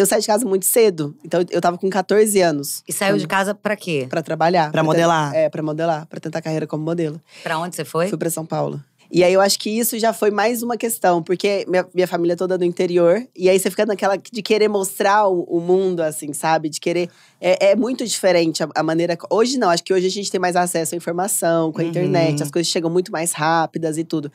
Eu saí de casa muito cedo, então eu tava com 14 anos. E saiu de hum. casa pra quê? Pra trabalhar. Pra, pra modelar? Tentar, é, pra modelar, pra tentar carreira como modelo. Pra onde você foi? Fui pra São Paulo. E aí eu acho que isso já foi mais uma questão, porque minha, minha família é toda do interior, e aí você fica naquela de querer mostrar o, o mundo, assim, sabe? De querer. É, é muito diferente a, a, maneira. Hoje não, acho que hoje a gente tem mais acesso à informação, com a uhum. internet, as coisas chegam muito mais rápidas e tudo.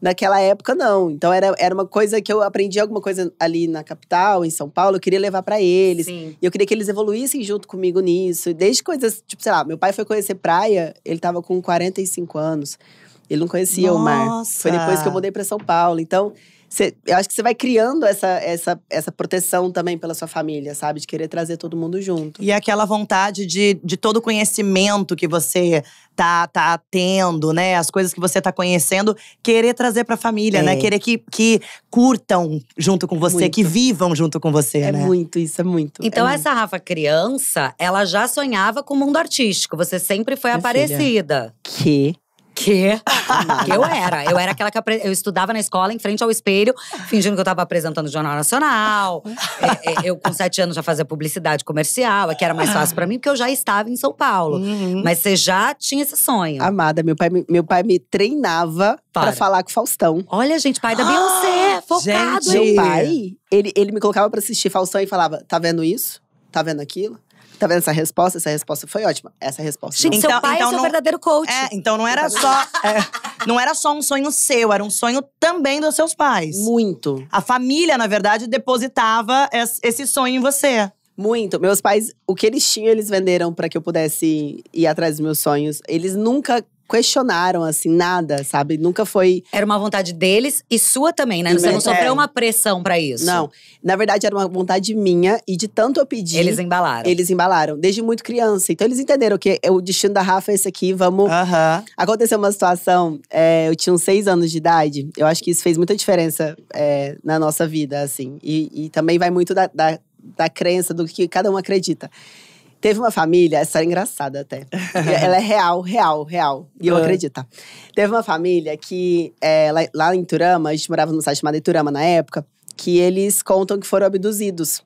Naquela época, não. Então era, era uma coisa que eu aprendi alguma coisa ali na capital, em São Paulo, eu queria levar para eles. Sim. E eu queria que eles evoluíssem junto comigo nisso. Desde coisas, tipo, sei lá, meu pai foi conhecer praia, ele tava com 45 anos. Ele não conhecia Nossa. o mar. Foi depois que eu mudei para São Paulo. Então, cê, eu acho que você vai criando essa, essa, essa proteção também pela sua família, sabe? De querer trazer todo mundo junto. E aquela vontade de, de todo conhecimento que você tá, tá tendo, né? As coisas que você tá conhecendo, querer trazer pra família, né? é. né? Querer que, que curtam junto com você, muito. que vivam junto com você, é né? É muito, isso é muito. Então, é essa muito. Rafa criança, ela já sonhava com o mundo artístico. Você sempre foi Minha aparecida. Filha. Que quê? que eu era. Eu era aquela que eu estudava na escola, em frente ao espelho, fingindo que eu tava apresentando o Jornal Nacional. é, é, eu, com sete anos, já fazia publicidade comercial, é que era mais fácil para mim, porque eu já estava em São Paulo. Uhum. Mas você já tinha esse sonho. Amada, meu pai, meu pai me treinava para falar com o Faustão. Olha, gente, pai da Beyoncé, ah, focado. Gente. Meu pai, ele, ele me colocava para assistir Faustão e falava: tá vendo isso? Tá vendo aquilo? Tá vendo essa resposta? Essa resposta foi ótima. Essa resposta. Gente, então, seu pai é então é seu não, verdadeiro coach. É, então não era tá só é, não era só um sonho seu, era um sonho também dos seus pais. Muito. A família, na verdade, depositava esse sonho em você. Muito. Meus pais, o que eles tinham, eles venderam para que eu pudesse ir atrás dos meus sonhos. Eles nunca questionaram, assim, nada, sabe? Nunca foi. Era uma vontade deles e sua também, né? Você não é. sofreu uma pressão para isso. Não. Na verdade, era uma vontade minha e de tanto eu pedir. Eles embalaram. Eles embalaram, desde muito criança. Então eles entenderam que é o destino da Rafa é esse aqui, vamos. Aconteceu uma situação, é, eu tinha uns seis anos de idade, eu acho que isso fez muita diferença é, na nossa vida, assim. E, e também vai muito da, da, da crença, do que cada um acredita. Teve uma família, essa é engraçada até. ela é real, real, real. E eu uhum. acredito. Tá? Teve uma família que, é, lá, lá, em Turama, a gente morava num site chamado Iturama na época, que eles contam que foram abduzidos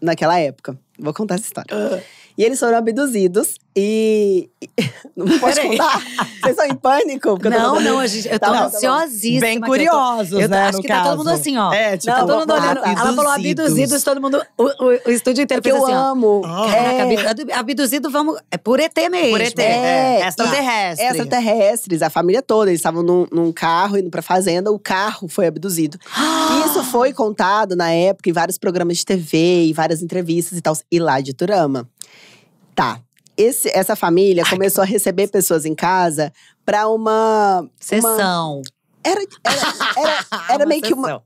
naquela época. Vou contar essa história. Uhum. E eles foram abduzidos e. Não posso contar? Vocês estão em pânico? não, não, a gente, eu tô tá, tá ansiosíssima. Bem curiosos, eu tô, né? Eu acho que caso. tá todo mundo assim, ó. É, tipo, não, tá todo mundo tá olhando. Ah, ela falou abduzidos, todo mundo. O, o, o estúdio inteiro assim, é eu assim, amo. Ó, é. Abduzido, vamos. É por ET mesmo. Por ET, é. é. Extraterrestres. É, extraterrestres, a família toda. Eles estavam num, num, carro indo pra fazenda, o carro foi abduzido. Isso foi contado na época em vários programas de TV, e várias entrevistas e tal. E lá de Turama. Tá. Esse, essa família Ai, começou que... a receber pessoas em casa para uma sessão. Uma... Era, era, era, meio que uma.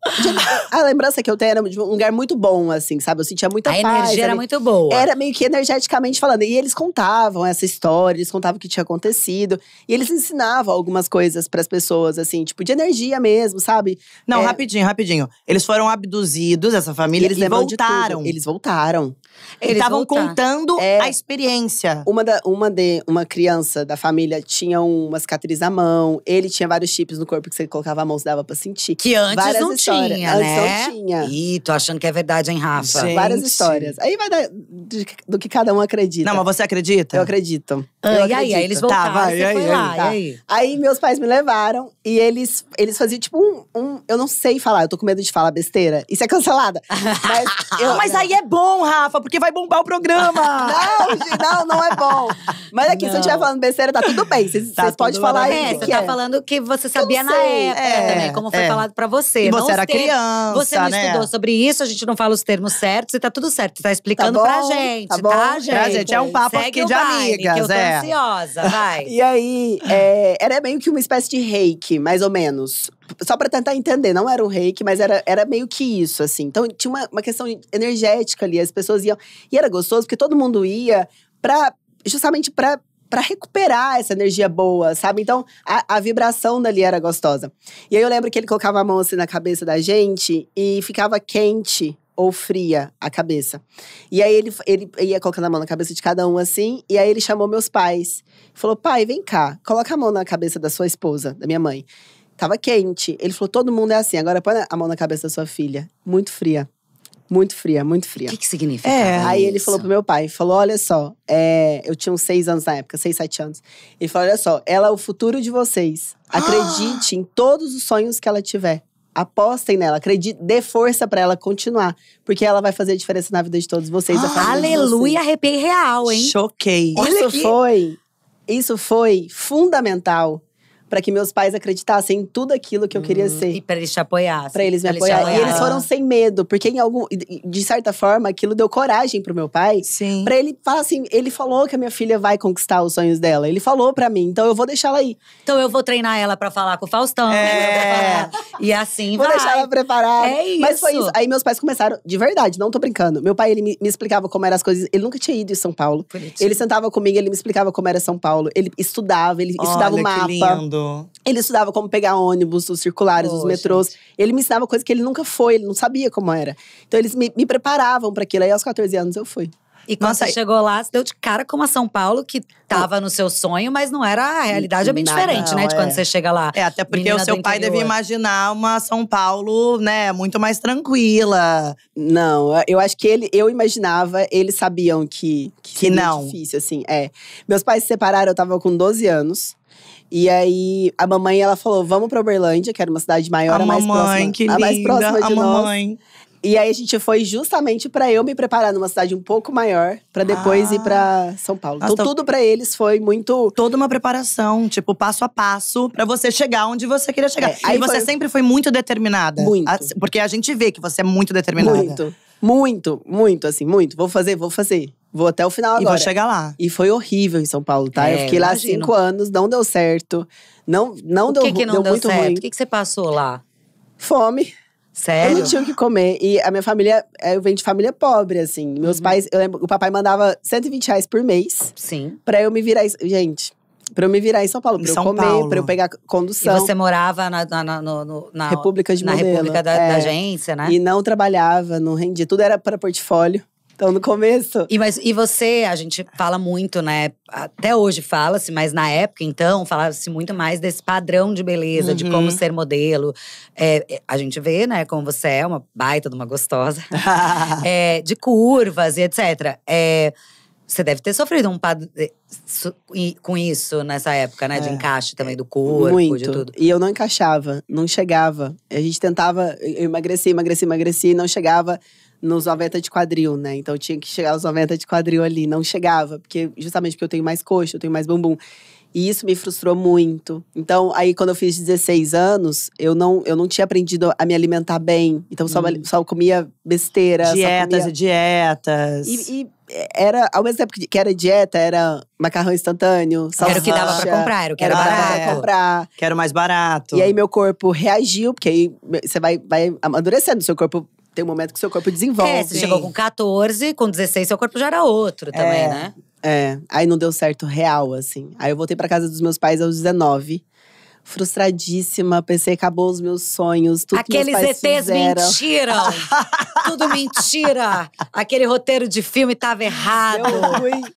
A lembrança que eu tenho era de um lugar muito bom, assim, sabe? Eu sentia muita a paz. A energia era, era muito boa. Era meio que energeticamente falando. E eles contavam essa história, eles contavam o que tinha acontecido. E eles ensinavam algumas coisas para as pessoas, assim, tipo, de energia mesmo, sabe? Não, é... rapidinho, rapidinho. Eles foram abduzidos, essa família, e eles e voltaram. Eles voltaram. Eles estavam contando é, a experiência. Uma, da, uma, de, uma criança da família tinha uma cicatriz na mão, ele tinha vários chips no corpo que você você colocava a mão, se dava pra sentir. Que antes Várias não histórias. tinha, antes né? não tinha. Ih, tô achando que é verdade, hein, Rafa? Gente. Várias histórias. Aí vai do que cada um acredita. Não, mas você acredita? Eu acredito. Ah, eu e acredito. aí, aí eles voltaram, tá, vai, e aí, lá, tá. e aí? Aí meus pais me levaram e eles, eles faziam tipo um, um… Eu não sei falar, eu tô com medo de falar besteira. Isso é cancelada. Mas, eu, ah, mas aí é bom, Rafa, porque vai bombar o programa. não, não, não é bom. Mas aqui, não. se eu estiver falando besteira, tá tudo bem. Vocês tá podem falar aí. É, você tá é. falando que você sabia na época época é, também, como foi é. falado para você. E você não era ter, criança. Você não né? estudou sobre isso, a gente não fala os termos certos e tá tudo certo. Você tá, tá explicando tá, tá bom, pra gente, tá, bom. tá, gente? Pra gente. É um papo Segue aqui de baile, amigas. Que eu tô é. ansiosa, vai. e aí, é, era meio que uma espécie de reiki, mais ou menos só para tentar entender, não era um reiki, mas era, era meio que isso, assim. Então tinha uma, uma questão energética ali, as pessoas iam. E era gostoso, porque todo mundo ia pra, justamente para para recuperar essa energia boa, sabe? Então, a, a, vibração dali era gostosa. E aí eu lembro que ele colocava a mão assim na cabeça da gente e ficava quente ou fria a cabeça. E aí ele, ele ia colocando a mão na cabeça de cada um assim, e aí ele chamou meus pais. Falou: pai, vem cá, coloca a mão na cabeça da sua esposa, da minha mãe. Tava quente. Ele falou: todo mundo é assim, agora põe a mão na cabeça da sua filha. Muito fria. Muito fria, muito fria. O que, que significa? É, aí isso? ele falou pro meu pai, falou, olha só, é, eu tinha uns seis anos na época, seis, sete anos. Ele falou, olha só, ela é o futuro de vocês. Acredite ah! em todos os sonhos que ela tiver apostem nela, acredite, dê força para ela continuar, porque ela vai fazer diferença na vida de todos vocês. Ah, aleluia, vocês. arrepiei real, hein? Choquei. Isso foi, isso foi fundamental para que meus pais acreditassem em tudo aquilo que eu queria hum, ser. E para eles te apoiassem. Para eles me apoiar E eles foram sem medo, porque em algum de certa forma aquilo deu coragem pro meu pai, para ele falar assim, ele falou que a minha filha vai conquistar os sonhos dela. Ele falou para mim, então eu vou deixar ela aí. Então eu vou treinar ela para falar com o Faustão. Né? É. E assim vou vai. deixar ela preparada. É isso. Mas foi isso. Aí meus pais começaram de verdade, não tô brincando. Meu pai ele me, me explicava como eram as coisas. Ele nunca tinha ido em São Paulo. Bonitinho. Ele sentava comigo, ele me explicava como era São Paulo. Ele estudava, ele Olha, estudava o mapa. Ele estudava como pegar ônibus, os circulares, oh, os metrôs. Gente. Ele me ensinava coisas que ele nunca foi, ele não sabia como era. Então eles me, me preparavam para aquilo. Aí aos 14 anos eu fui. E quando Nossa, você chegou lá, você deu de cara com uma São Paulo que tava no seu sonho, mas não era. A realidade é bem diferente, não, né? De quando é. você chega lá. É, até porque o seu pai devia imaginar uma São Paulo, né, muito mais tranquila. Não, eu acho que ele, eu imaginava, eles sabiam que, que, que é não. difícil, assim. É. Meus pais se separaram, eu tava com 12 anos. E aí a mamãe ela falou: "Vamos para Uberlândia, que era uma cidade maior, a, a mais mamãe, próxima, que a mais próxima de a nós". Mamãe. E aí a gente foi justamente para eu me preparar numa cidade um pouco maior, para depois ah. ir para São Paulo. Nossa, então tudo para eles foi muito toda uma preparação, tipo passo a passo, para você chegar onde você queria chegar. É, aí e você foi... sempre foi muito determinada. Muito. Porque a gente vê que você é muito determinada. Muito. Muito, muito, assim, muito. Vou fazer, vou fazer. Vou até o final agora. E vou chegar lá. E foi horrível em São Paulo, tá? É, eu fiquei lá imagino. cinco anos, não deu certo. Não, não o deu, que não deu, deu muito certo? ruim. O que, que você passou lá? Fome. Sério? Eu não tinha o que comer. E a minha família, é, eu venho de família pobre, assim. Meus uhum. pais, eu lembro, o papai mandava 120 reais por mês. Sim. Pra eu me virar. Gente, pra eu me virar em São Paulo, pra eu São comer, Paulo. pra eu pegar condução. E você morava na, na, na, no, na República de na Modelo. República da, é. da, agência, né? E não trabalhava, não rendia. Tudo era pra portfólio. Então, no começo. E, mas, e você, a gente fala muito, né? Até hoje fala-se, mas na época, então, falava-se muito mais desse padrão de beleza, uhum. de como uhum. ser modelo. É, é, a gente vê, né, como você é, uma baita de uma gostosa, é, de curvas e etc. É, você deve ter sofrido um pad... É, com isso nessa época, né? De é. encaixe também do corpo, muito. de tudo. E eu não encaixava, não chegava. A gente tentava, eu emagreci, emagreci, emagreci, não chegava nos 90 de quadril, né? Então tinha que chegar aos 90 de quadril ali. Não chegava, porque justamente porque eu tenho mais coxa, eu tenho mais bumbum. E isso me frustrou muito. Então, aí quando eu fiz 16 anos, eu não, eu não tinha aprendido a me alimentar bem. Então, só, hum. só comia besteira. Dietas comia... e dietas. E, e, era, ao mesmo tempo que era dieta, era macarrão instantâneo, salsicha. Era o que dava pra comprar, era o que era, era barato. Pra comprar. Que era mais barato. E aí, meu corpo reagiu, porque aí você vai, vai amadurecendo. Seu corpo tem um momento que seu corpo desenvolve. É, você chegou com 14, com 16 seu corpo já era outro também, é, né? É, aí não deu certo real, assim. Aí eu voltei para casa dos meus pais aos 19 frustradíssima. Pensei, acabou os meus sonhos, tudo Aqueles que meus pais ETs fizeram. mentiram! tudo mentira! Aquele roteiro de filme estava errado. Eu fui